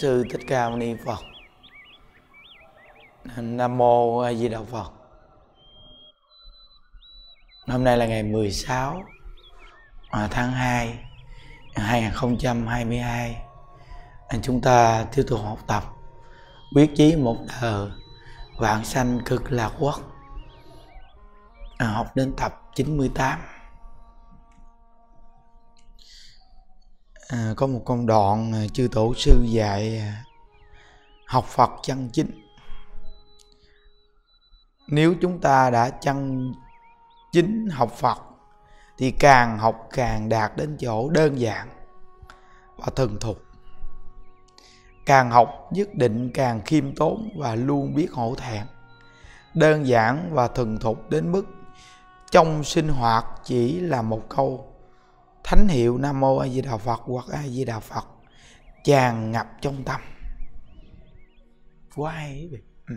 sư thích ca mâu ni phật nam mô a di đà phật hôm nay là ngày 16 à, tháng 2 2022 à, chúng ta tiếp tục học tập quyết chí một thờ vạn sanh cực lạc quốc à, học đến tập 98 mươi à, có một công đoạn à, chư tổ sư dạy à, học phật chân chính nếu chúng ta đã chân chính học phật thì càng học càng đạt đến chỗ đơn giản và thần thục càng học nhất định càng khiêm tốn và luôn biết hổ thẹn đơn giản và thần thục đến mức trong sinh hoạt chỉ là một câu thánh hiệu nam mô a di đà phật hoặc a di đà phật tràn ngập trong tâm của ai ừ.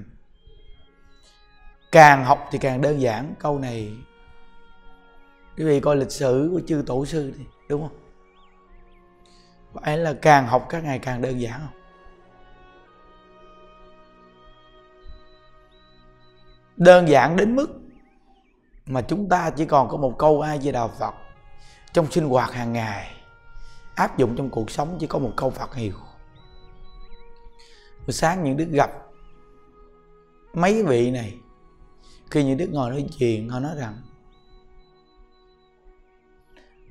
càng học thì càng đơn giản câu này quý vị coi lịch sử của chư tổ sư thì đúng không phải là càng học các ngày càng đơn giản không đơn giản đến mức mà chúng ta chỉ còn có một câu ai di đà phật trong sinh hoạt hàng ngày áp dụng trong cuộc sống chỉ có một câu phật hiệu buổi sáng những đức gặp mấy vị này khi những đức ngồi nói chuyện họ nói rằng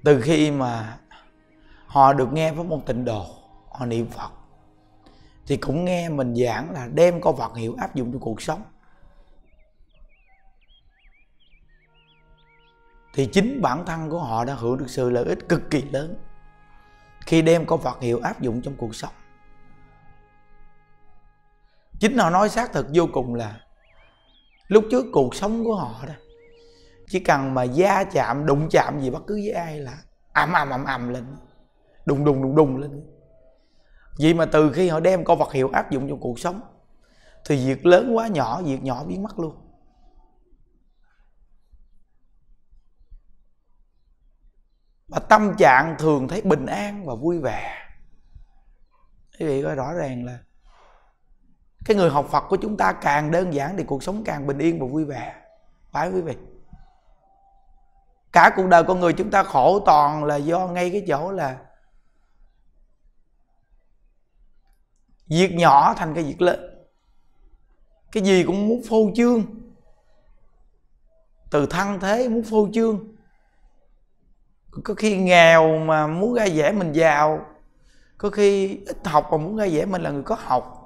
từ khi mà họ được nghe pháp môn tịnh độ họ niệm phật thì cũng nghe mình giảng là đem câu phật hiệu áp dụng cho cuộc sống thì chính bản thân của họ đã hưởng được sự lợi ích cực kỳ lớn khi đem có Phật hiệu áp dụng trong cuộc sống chính họ nói xác thực vô cùng là lúc trước cuộc sống của họ đó chỉ cần mà da chạm đụng chạm gì bất cứ với ai là ầm ầm ầm ầm lên đùng đùng đùng đùng lên vì mà từ khi họ đem câu vật hiệu áp dụng trong cuộc sống thì việc lớn quá nhỏ việc nhỏ biến mất luôn và tâm trạng thường thấy bình an và vui vẻ quý vị coi rõ ràng là cái người học phật của chúng ta càng đơn giản thì cuộc sống càng bình yên và vui vẻ phải quý vị cả cuộc đời con người chúng ta khổ toàn là do ngay cái chỗ là việc nhỏ thành cái việc lớn cái gì cũng muốn phô trương từ thân thế muốn phô trương có khi nghèo mà muốn ra dễ mình giàu có khi ít học mà muốn ra dễ mình là người có học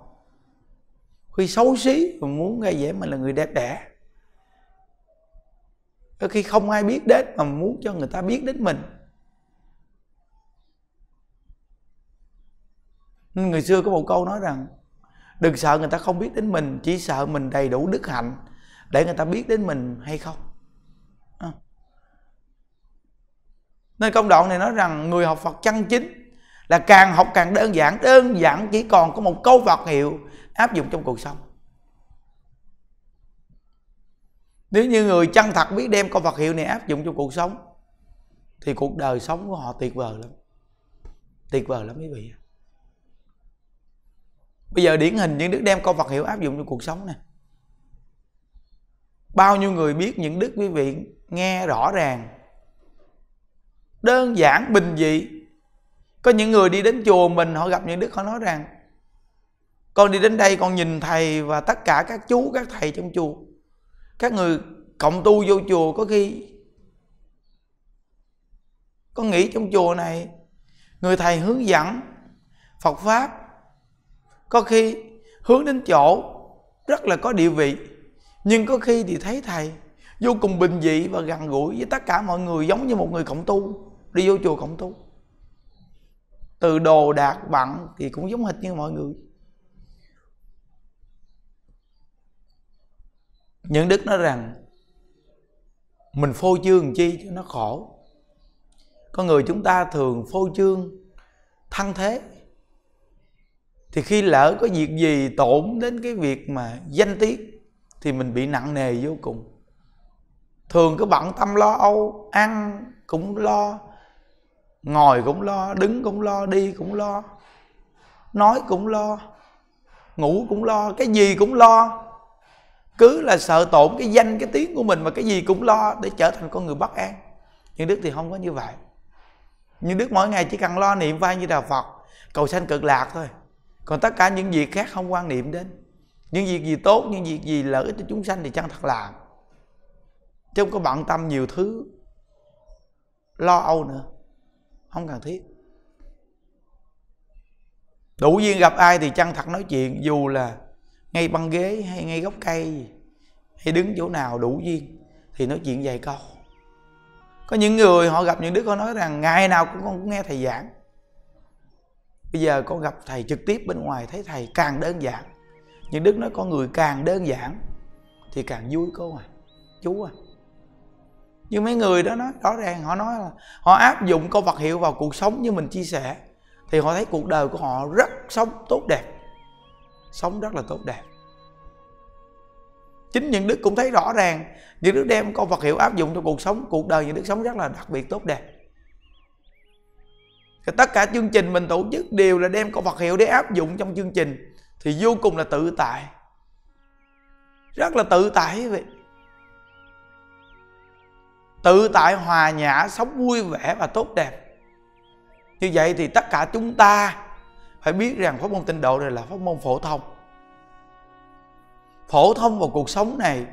khi xấu xí mà muốn ra dễ mình là người đẹp đẽ có khi không ai biết đến mà muốn cho người ta biết đến mình người xưa có một câu nói rằng đừng sợ người ta không biết đến mình chỉ sợ mình đầy đủ đức hạnh để người ta biết đến mình hay không Nên công đoạn này nói rằng người học Phật chân chính là càng học càng đơn giản, đơn giản chỉ còn có một câu vật hiệu áp dụng trong cuộc sống. Nếu như người chân thật biết đem câu vật hiệu này áp dụng cho cuộc sống thì cuộc đời sống của họ tuyệt vời lắm. Tuyệt vời lắm quý vị. Bây giờ điển hình những đức đem câu vật hiệu áp dụng cho cuộc sống nè. Bao nhiêu người biết những đức quý vị nghe rõ ràng đơn giản bình dị có những người đi đến chùa mình họ gặp những đức họ nói rằng con đi đến đây con nhìn thầy và tất cả các chú các thầy trong chùa các người cộng tu vô chùa có khi con nghĩ trong chùa này người thầy hướng dẫn phật pháp có khi hướng đến chỗ rất là có địa vị nhưng có khi thì thấy thầy vô cùng bình dị và gần gũi với tất cả mọi người giống như một người cộng tu đi vô chùa cộng tu từ đồ đạc bặn thì cũng giống hệt như mọi người những đức nói rằng mình phô trương chi cho nó khổ con người chúng ta thường phô trương thăng thế thì khi lỡ có việc gì tổn đến cái việc mà danh tiếng thì mình bị nặng nề vô cùng thường cứ bận tâm lo âu ăn cũng lo ngồi cũng lo đứng cũng lo đi cũng lo nói cũng lo ngủ cũng lo cái gì cũng lo cứ là sợ tổn cái danh cái tiếng của mình mà cái gì cũng lo để trở thành con người bất an nhưng đức thì không có như vậy nhưng đức mỗi ngày chỉ cần lo niệm vai như đà phật cầu sanh cực lạc thôi còn tất cả những việc khác không quan niệm đến những việc gì tốt những việc gì lợi ích cho chúng sanh thì chẳng thật làm chứ không có bận tâm nhiều thứ lo âu nữa không cần thiết đủ duyên gặp ai thì chân thật nói chuyện dù là ngay băng ghế hay ngay gốc cây hay đứng chỗ nào đủ duyên thì nói chuyện vài câu có những người họ gặp những đứa con nói rằng ngày nào cũng con cũng nghe thầy giảng bây giờ con gặp thầy trực tiếp bên ngoài thấy thầy càng đơn giản những đức nói con người càng đơn giản thì càng vui cô à chú à nhưng mấy người đó nói rõ ràng họ nói là họ áp dụng câu vật hiệu vào cuộc sống như mình chia sẻ thì họ thấy cuộc đời của họ rất sống tốt đẹp sống rất là tốt đẹp chính những đức cũng thấy rõ ràng những đức đem câu vật hiệu áp dụng cho cuộc sống cuộc đời những đức sống rất là đặc biệt tốt đẹp thì tất cả chương trình mình tổ chức đều là đem câu vật hiệu để áp dụng trong chương trình thì vô cùng là tự tại rất là tự tại quý vị tự tại hòa nhã sống vui vẻ và tốt đẹp như vậy thì tất cả chúng ta phải biết rằng pháp môn tịnh độ này là pháp môn phổ thông phổ thông vào cuộc sống này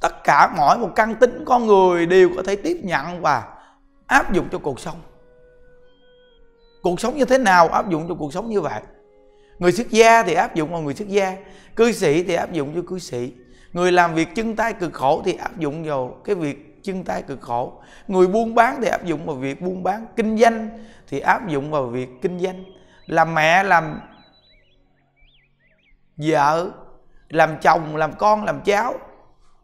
tất cả mỗi một căn tính con người đều có thể tiếp nhận và áp dụng cho cuộc sống cuộc sống như thế nào áp dụng cho cuộc sống như vậy người xuất gia thì áp dụng vào người xuất gia cư sĩ thì áp dụng cho cư sĩ người làm việc chân tay cực khổ thì áp dụng vào cái việc chân tay cực khổ người buôn bán thì áp dụng vào việc buôn bán kinh doanh thì áp dụng vào việc kinh doanh làm mẹ làm vợ làm chồng làm con làm cháu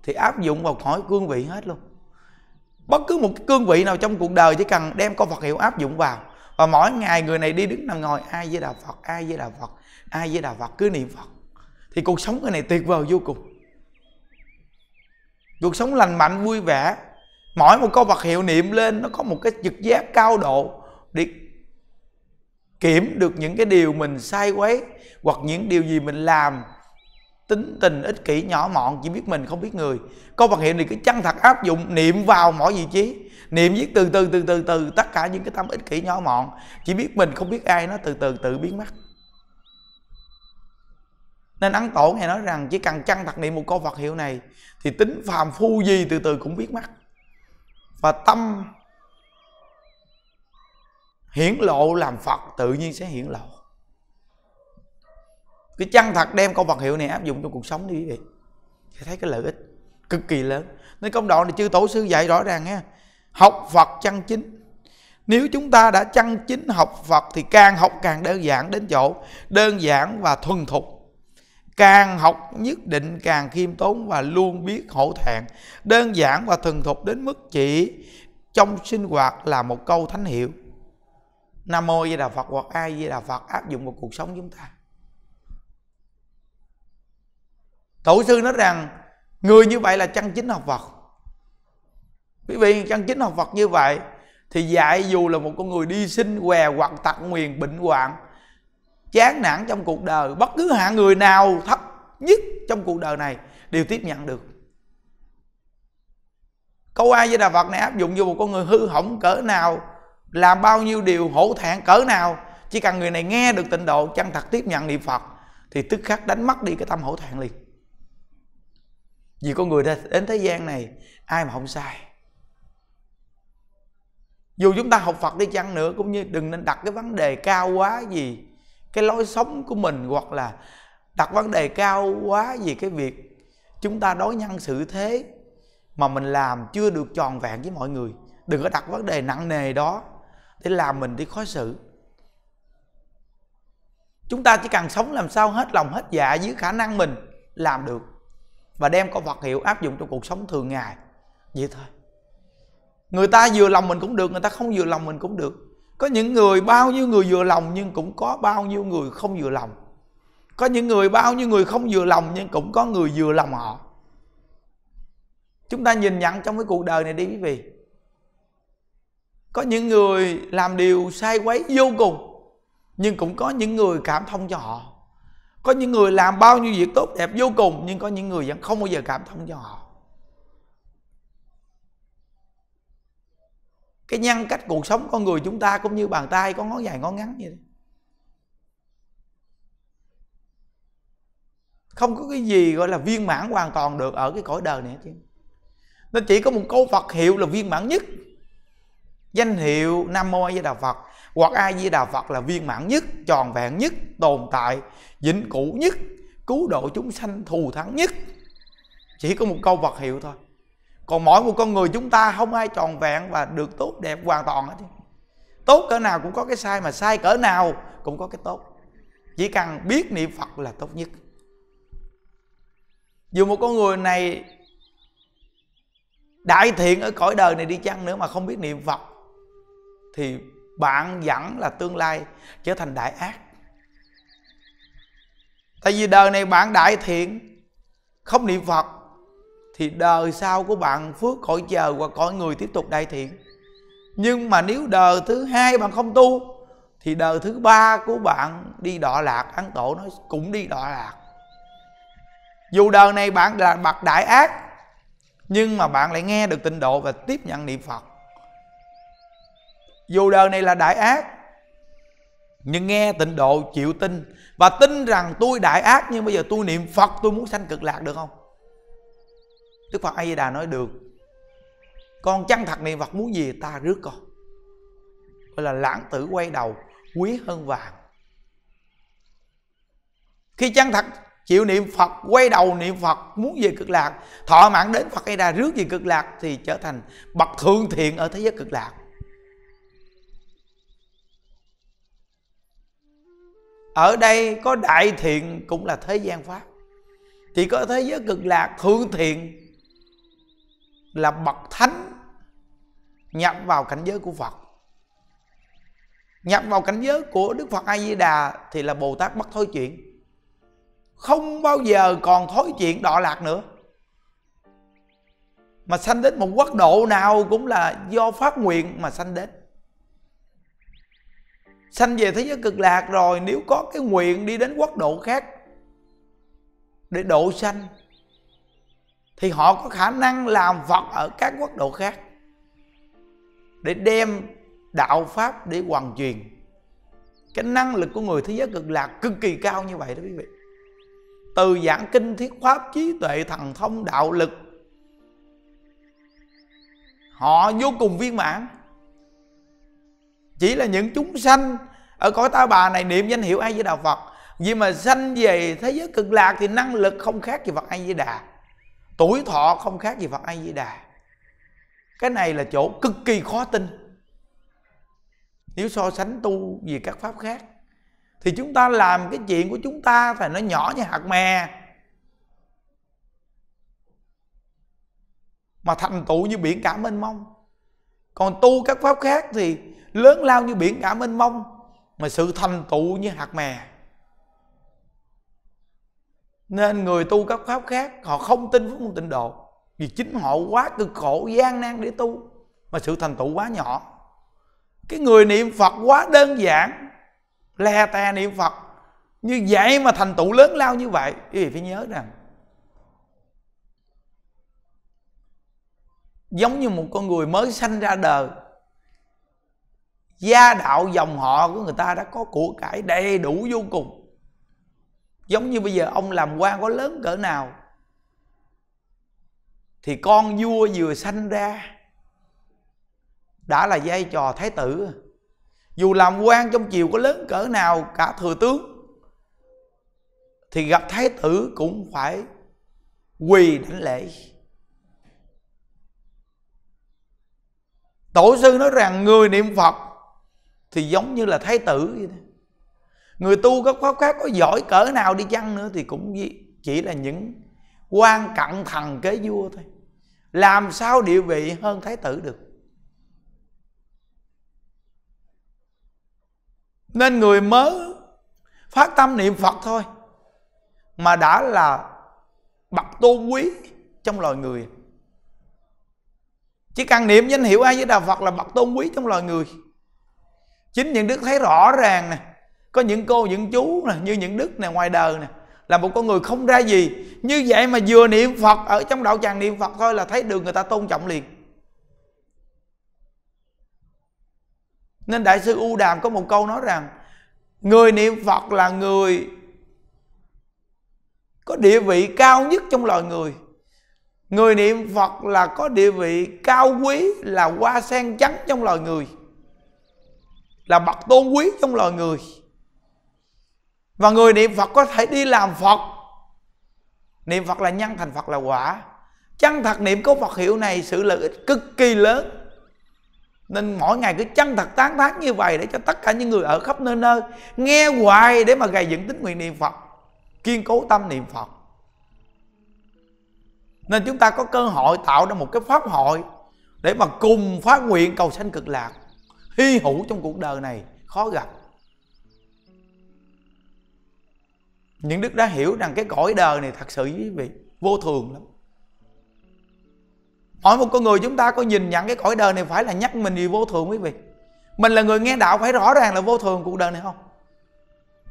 thì áp dụng vào khỏi cương vị hết luôn bất cứ một cương vị nào trong cuộc đời chỉ cần đem câu Phật hiệu áp dụng vào và mỗi ngày người này đi đứng nằm ngồi ai với đạo Phật ai với đạo Phật ai với đạo Phật cứ niệm Phật thì cuộc sống cái này tuyệt vời vô cùng cuộc sống lành mạnh vui vẻ mỗi một câu vật hiệu niệm lên nó có một cái trực giác cao độ để kiểm được những cái điều mình sai quấy hoặc những điều gì mình làm tính tình ích kỷ nhỏ mọn chỉ biết mình không biết người câu vật hiệu này cứ chân thật áp dụng niệm vào mọi vị trí niệm viết từ từ từ từ từ tất cả những cái tâm ích kỷ nhỏ mọn chỉ biết mình không biết ai nó từ từ tự biến mất nên ấn tổ này nói rằng chỉ cần chân thật niệm một câu vật hiệu này thì tính phàm phu gì từ từ cũng biết mất và tâm hiển lộ làm phật tự nhiên sẽ hiển lộ cái chân thật đem câu vật hiệu này áp dụng trong cuộc sống đi quý vị sẽ thấy cái lợi ích cực kỳ lớn nên công đoạn này chư tổ sư dạy rõ ràng nha học phật chân chính nếu chúng ta đã chân chính học phật thì càng học càng đơn giản đến chỗ đơn giản và thuần thục càng học nhất định càng khiêm tốn và luôn biết hổ thẹn đơn giản và thuần thục đến mức chỉ trong sinh hoạt là một câu thánh hiệu nam mô di đà phật hoặc ai di đà phật áp dụng vào cuộc sống chúng ta tổ sư nói rằng người như vậy là chân chính học phật quý vị chân chính học phật như vậy thì dạy dù là một con người đi sinh què hoặc tặc nguyền bệnh hoạn chán nản trong cuộc đời bất cứ hạng người nào thấp nhất trong cuộc đời này đều tiếp nhận được câu ai với đà phật này áp dụng vô một con người hư hỏng cỡ nào làm bao nhiêu điều hổ thẹn cỡ nào chỉ cần người này nghe được tịnh độ chân thật tiếp nhận niệm phật thì tức khắc đánh mất đi cái tâm hổ thẹn liền vì con người đến thế gian này ai mà không sai dù chúng ta học phật đi chăng nữa cũng như đừng nên đặt cái vấn đề cao quá gì cái lối sống của mình hoặc là đặt vấn đề cao quá về cái việc chúng ta đối nhân xử thế mà mình làm chưa được tròn vẹn với mọi người đừng có đặt vấn đề nặng nề đó để làm mình đi khó xử chúng ta chỉ cần sống làm sao hết lòng hết dạ dưới khả năng mình làm được và đem có vật hiệu áp dụng trong cuộc sống thường ngày vậy thôi người ta vừa lòng mình cũng được người ta không vừa lòng mình cũng được có những người bao nhiêu người vừa lòng nhưng cũng có bao nhiêu người không vừa lòng có những người bao nhiêu người không vừa lòng nhưng cũng có người vừa lòng họ chúng ta nhìn nhận trong cái cuộc đời này đi quý vị có những người làm điều sai quấy vô cùng nhưng cũng có những người cảm thông cho họ có những người làm bao nhiêu việc tốt đẹp vô cùng nhưng có những người vẫn không bao giờ cảm thông cho họ cái nhân cách cuộc sống con người chúng ta cũng như bàn tay có ngón dài ngón ngắn như thế không có cái gì gọi là viên mãn hoàn toàn được ở cái cõi đời này chứ nên chỉ có một câu phật hiệu là viên mãn nhất danh hiệu nam mô a di đà phật hoặc a di đà phật là viên mãn nhất tròn vẹn nhất tồn tại vĩnh cửu nhất cứu độ chúng sanh thù thắng nhất chỉ có một câu phật hiệu thôi còn mỗi một con người chúng ta không ai tròn vẹn và được tốt đẹp hoàn toàn hết tốt cỡ nào cũng có cái sai mà sai cỡ nào cũng có cái tốt chỉ cần biết niệm phật là tốt nhất dù một con người này đại thiện ở cõi đời này đi chăng nữa mà không biết niệm phật thì bạn vẫn là tương lai trở thành đại ác tại vì đời này bạn đại thiện không niệm phật thì đời sau của bạn phước khỏi chờ và cõi người tiếp tục đại thiện nhưng mà nếu đời thứ hai bạn không tu thì đời thứ ba của bạn đi đọa lạc ăn tổ nó cũng đi đọa lạc dù đời này bạn là bậc đại ác nhưng mà bạn lại nghe được tịnh độ và tiếp nhận niệm phật dù đời này là đại ác nhưng nghe tịnh độ chịu tin và tin rằng tôi đại ác nhưng bây giờ tôi niệm phật tôi muốn sanh cực lạc được không Đức Phật A Di Đà nói được. Con chăng thật niệm Phật muốn gì ta rước con. Gọi là lãng tử quay đầu quý hơn vàng. Khi chăng thật chịu niệm Phật quay đầu niệm Phật muốn về cực lạc thọ mạng đến Phật A di Đà rước về cực lạc thì trở thành bậc thượng thiện ở thế giới cực lạc ở đây có đại thiện cũng là thế gian pháp chỉ có thế giới cực lạc thượng thiện là bậc thánh nhập vào cảnh giới của Phật nhập vào cảnh giới của Đức Phật A Di Đà thì là Bồ Tát bất thối chuyện không bao giờ còn thối chuyện đọa lạc nữa mà sanh đến một quốc độ nào cũng là do phát nguyện mà sanh đến sanh về thế giới cực lạc rồi nếu có cái nguyện đi đến quốc độ khác để độ sanh thì họ có khả năng làm phật ở các quốc độ khác để đem đạo pháp để hoàn truyền cái năng lực của người thế giới cực lạc cực kỳ cao như vậy đó quý vị từ giảng kinh thiết pháp trí tuệ thần thông đạo lực họ vô cùng viên mãn chỉ là những chúng sanh ở cõi ta bà này niệm danh hiệu ai với đạo phật vì mà sanh về thế giới cực lạc thì năng lực không khác gì phật ai với đà tuổi thọ không khác gì phật a di đà cái này là chỗ cực kỳ khó tin nếu so sánh tu về các pháp khác thì chúng ta làm cái chuyện của chúng ta phải nó nhỏ như hạt mè mà thành tựu như biển cả mênh mông còn tu các pháp khác thì lớn lao như biển cả mênh mông mà sự thành tựu như hạt mè nên người tu các pháp khác họ không tin phúc môn tịnh độ vì chính họ quá cực khổ gian nan để tu mà sự thành tựu quá nhỏ cái người niệm phật quá đơn giản lè tè niệm phật như vậy mà thành tựu lớn lao như vậy quý vị phải nhớ rằng giống như một con người mới sanh ra đời gia đạo dòng họ của người ta đã có của cải đầy đủ vô cùng giống như bây giờ ông làm quan có lớn cỡ nào thì con vua vừa sanh ra đã là vai trò thái tử dù làm quan trong chiều có lớn cỡ nào cả thừa tướng thì gặp thái tử cũng phải quỳ đảnh lễ tổ sư nói rằng người niệm phật thì giống như là thái tử vậy đó người tu các pháp khác có giỏi cỡ nào đi chăng nữa thì cũng chỉ là những quan cận thần kế vua thôi làm sao địa vị hơn thái tử được nên người mới phát tâm niệm phật thôi mà đã là bậc tôn quý trong loài người chỉ cần niệm danh hiệu ai với đà phật là bậc tôn quý trong loài người chính những đức thấy rõ ràng này có những cô những chú nè như những đức nè ngoài đời nè là một con người không ra gì như vậy mà vừa niệm phật ở trong đạo tràng niệm phật thôi là thấy được người ta tôn trọng liền nên đại sư u đàm có một câu nói rằng người niệm phật là người có địa vị cao nhất trong loài người người niệm phật là có địa vị cao quý là hoa sen trắng trong loài người là bậc tôn quý trong loài người và người niệm phật có thể đi làm phật niệm phật là nhân thành phật là quả chân thật niệm có phật hiệu này sự lợi ích cực kỳ lớn nên mỗi ngày cứ chân thật tán thán như vậy để cho tất cả những người ở khắp nơi nơi nghe hoài để mà gây dựng tính nguyện niệm phật kiên cố tâm niệm phật nên chúng ta có cơ hội tạo ra một cái pháp hội để mà cùng phát nguyện cầu sanh cực lạc hy hữu trong cuộc đời này khó gặp những đức đã hiểu rằng cái cõi đời này thật sự quý vị vô thường lắm hỏi một con người chúng ta có nhìn nhận cái cõi đời này phải là nhắc mình điều vô thường quý vị mình là người nghe đạo phải rõ ràng là vô thường cuộc đời này không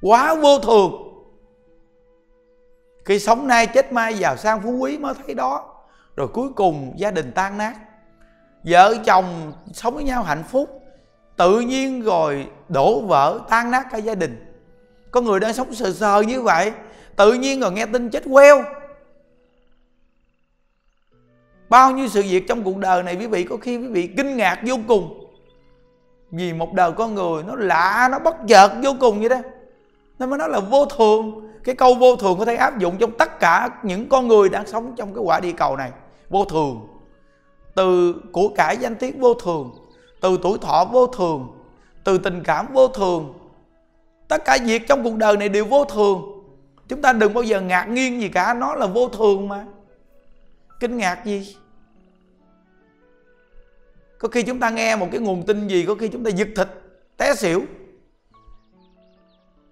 quá vô thường khi sống nay chết mai giàu sang phú quý mới thấy đó rồi cuối cùng gia đình tan nát vợ chồng sống với nhau hạnh phúc tự nhiên rồi đổ vỡ tan nát cả gia đình có người đang sống sờ sờ như vậy tự nhiên rồi nghe tin chết queo bao nhiêu sự việc trong cuộc đời này quý vị có khi quý vị kinh ngạc vô cùng vì một đời con người nó lạ nó bất chợt vô cùng vậy đó nó mới nói là vô thường cái câu vô thường có thể áp dụng trong tất cả những con người đang sống trong cái quả địa cầu này vô thường từ của cải danh tiếng vô thường từ tuổi thọ vô thường từ tình cảm vô thường tất cả việc trong cuộc đời này đều vô thường chúng ta đừng bao giờ ngạc nhiên gì cả nó là vô thường mà kinh ngạc gì có khi chúng ta nghe một cái nguồn tin gì có khi chúng ta giật thịt té xỉu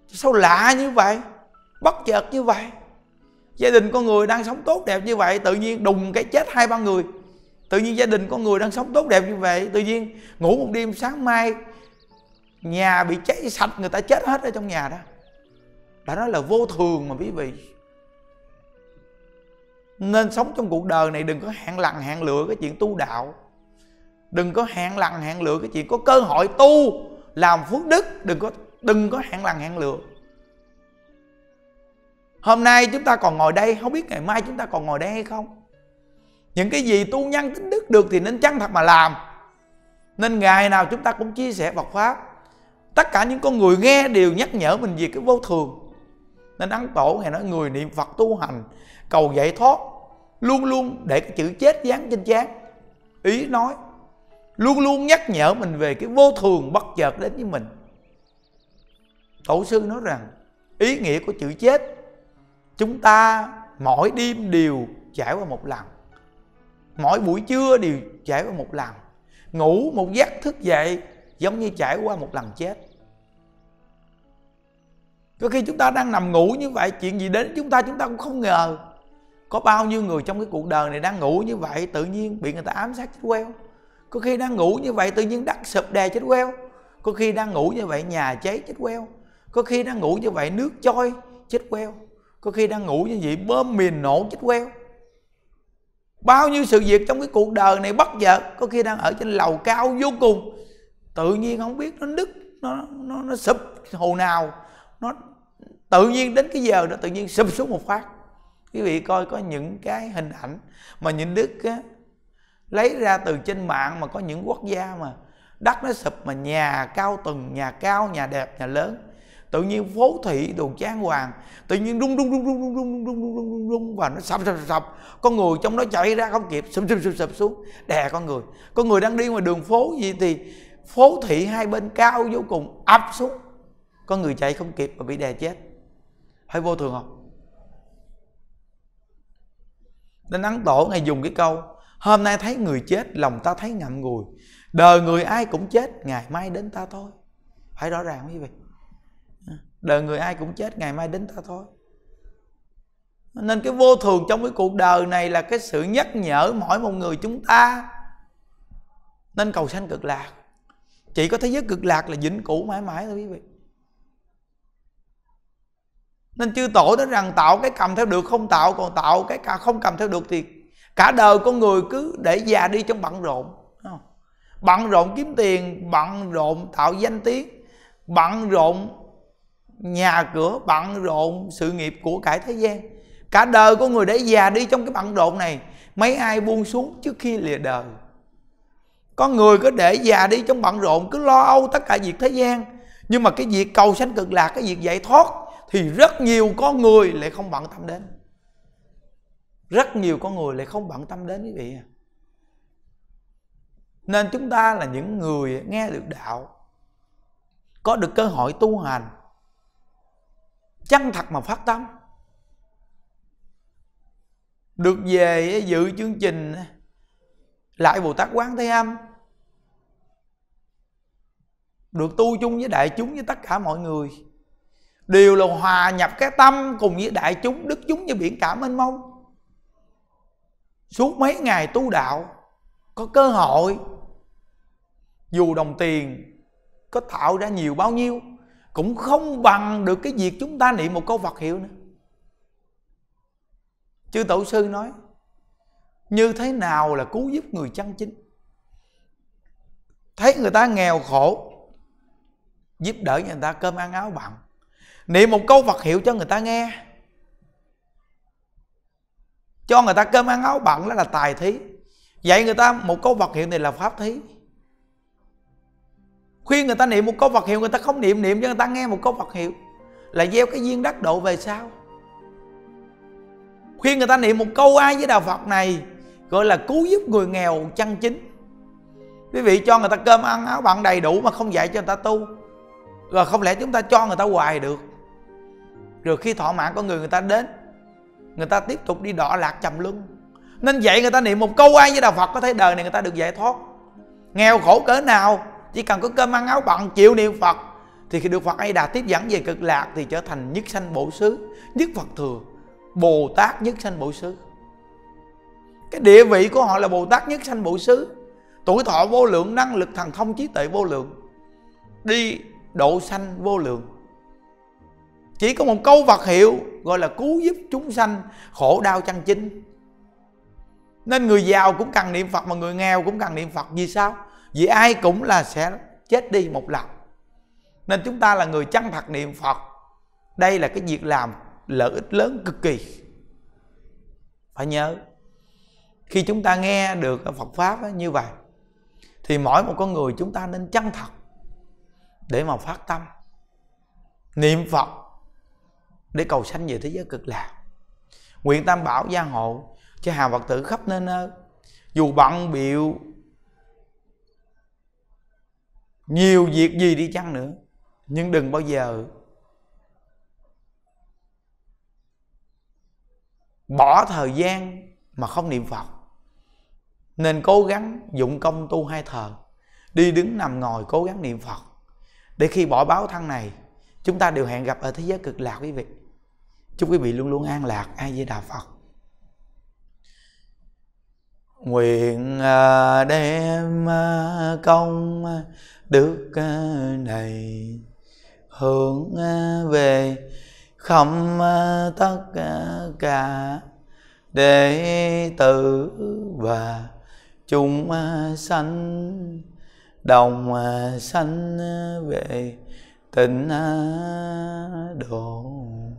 sao lạ như vậy bất chợt như vậy gia đình con người đang sống tốt đẹp như vậy tự nhiên đùng cái chết hai ba người tự nhiên gia đình con người đang sống tốt đẹp như vậy tự nhiên ngủ một đêm sáng mai nhà bị cháy sạch người ta chết hết ở trong nhà đó đã nói là vô thường mà quý vị nên sống trong cuộc đời này đừng có hẹn lặn hẹn lựa cái chuyện tu đạo đừng có hẹn lặn hẹn lựa cái chuyện có cơ hội tu làm phước đức đừng có đừng có hẹn lặn hẹn lựa hôm nay chúng ta còn ngồi đây không biết ngày mai chúng ta còn ngồi đây hay không những cái gì tu nhân tính đức được thì nên chăng thật mà làm nên ngày nào chúng ta cũng chia sẻ Phật pháp tất cả những con người nghe đều nhắc nhở mình về cái vô thường nên ấn tổ ngày nói người niệm phật tu hành cầu giải thoát luôn luôn để cái chữ chết dán trên chán ý nói luôn luôn nhắc nhở mình về cái vô thường bất chợt đến với mình tổ sư nói rằng ý nghĩa của chữ chết chúng ta mỗi đêm đều trải qua một lần mỗi buổi trưa đều trải qua một lần ngủ một giấc thức dậy giống như trải qua một lần chết có khi chúng ta đang nằm ngủ như vậy chuyện gì đến chúng ta chúng ta cũng không ngờ có bao nhiêu người trong cái cuộc đời này đang ngủ như vậy tự nhiên bị người ta ám sát chết queo có khi đang ngủ như vậy tự nhiên đất sụp đè chết queo có khi đang ngủ như vậy nhà cháy chết queo có khi đang ngủ như vậy nước trôi chết queo có khi đang ngủ như vậy bơm mìn nổ chết queo bao nhiêu sự việc trong cái cuộc đời này bất chợt có khi đang ở trên lầu cao vô cùng tự nhiên không biết nó nứt nó nó nó sụp hồ nào nó tự nhiên đến cái giờ nó tự nhiên sụp xuống một phát quý vị coi có những cái hình ảnh mà những đức á, lấy ra từ trên mạng mà có những quốc gia mà đất nó sụp mà nhà cao tầng nhà cao nhà đẹp nhà lớn tự nhiên phố thị đồ trang hoàng tự nhiên rung rung rung rung rung rung rung rung rung rung rung và nó sập sập sập con người trong đó chạy ra không kịp sụp sụp sụp sụp xuống đè con người con người đang đi ngoài đường phố gì thì phố thị hai bên cao vô cùng áp xuống có người chạy không kịp và bị đè chết phải vô thường không nên ấn tổ ngày dùng cái câu hôm nay thấy người chết lòng ta thấy ngậm ngùi đời người ai cũng chết ngày mai đến ta thôi phải rõ ràng quý vị đời người ai cũng chết ngày mai đến ta thôi nên cái vô thường trong cái cuộc đời này là cái sự nhắc nhở mỗi một người chúng ta nên cầu sanh cực lạc chỉ có thế giới cực lạc là vĩnh cửu mãi mãi thôi quý vị nên chư tổ nói rằng tạo cái cầm theo được không tạo còn tạo cái không cầm theo được thì cả đời con người cứ để già đi trong bận rộn bận rộn kiếm tiền bận rộn tạo danh tiếng bận rộn nhà cửa bận rộn sự nghiệp của cải thế gian cả đời con người để già đi trong cái bận rộn này mấy ai buông xuống trước khi lìa đời con người cứ để già đi trong bận rộn Cứ lo âu tất cả việc thế gian Nhưng mà cái việc cầu sanh cực lạc Cái việc giải thoát Thì rất nhiều con người lại không bận tâm đến Rất nhiều con người lại không bận tâm đến quý vị Nên chúng ta là những người nghe được đạo Có được cơ hội tu hành Chân thật mà phát tâm Được về eh, dự chương trình eh, lại Bồ Tát Quán Thế Âm được tu chung với đại chúng với tất cả mọi người đều là hòa nhập cái tâm cùng với đại chúng đức chúng như biển cả mênh mông suốt mấy ngày tu đạo có cơ hội dù đồng tiền có tạo ra nhiều bao nhiêu cũng không bằng được cái việc chúng ta niệm một câu Phật hiệu nữa chư tổ sư nói như thế nào là cứu giúp người chân chính thấy người ta nghèo khổ giúp đỡ người ta cơm ăn áo bặn niệm một câu Phật hiệu cho người ta nghe cho người ta cơm ăn áo bặn đó là tài thí dạy người ta một câu Phật hiệu này là pháp thí khuyên người ta niệm một câu Phật hiệu người ta không niệm niệm cho người ta nghe một câu Phật hiệu là gieo cái duyên đắc độ về sau khuyên người ta niệm một câu ai với đạo Phật này gọi là cứu giúp người nghèo chân chính quý vị cho người ta cơm ăn áo bặn đầy đủ mà không dạy cho người ta tu rồi không lẽ chúng ta cho người ta hoài được rồi khi thọ mạng con người người ta đến người ta tiếp tục đi đỏ lạc trầm luân nên vậy người ta niệm một câu ai với đạo phật có thể đời này người ta được giải thoát nghèo khổ cỡ nào chỉ cần có cơm ăn áo bận chịu niệm phật thì khi được phật ấy đà tiếp dẫn về cực lạc thì trở thành nhất sanh bổ xứ nhất phật thừa bồ tát nhất sanh bổ xứ cái địa vị của họ là bồ tát nhất sanh bổ xứ tuổi thọ vô lượng năng lực thần thông trí tuệ vô lượng đi độ sanh vô lượng chỉ có một câu vật hiệu gọi là cứu giúp chúng sanh khổ đau chân chính nên người giàu cũng cần niệm phật mà người nghèo cũng cần niệm phật vì sao vì ai cũng là sẽ chết đi một lần nên chúng ta là người chân thật niệm phật đây là cái việc làm lợi ích lớn cực kỳ phải nhớ khi chúng ta nghe được phật pháp như vậy thì mỗi một con người chúng ta nên chân thật để mà phát tâm niệm phật để cầu sanh về thế giới cực lạc nguyện tam bảo gia hộ cho hàng phật tử khắp nơi nơi dù bận biệu nhiều việc gì đi chăng nữa nhưng đừng bao giờ bỏ thời gian mà không niệm phật nên cố gắng dụng công tu hai thờ đi đứng nằm ngồi cố gắng niệm phật để khi bỏ báo thân này chúng ta đều hẹn gặp ở thế giới cực lạc quý vị chúc quý vị luôn luôn an lạc ai với đà phật nguyện à, đem à, công đức à, này hướng về không tất cả đệ tử và chúng sanh đồng à, sanh à, về tịnh à, độ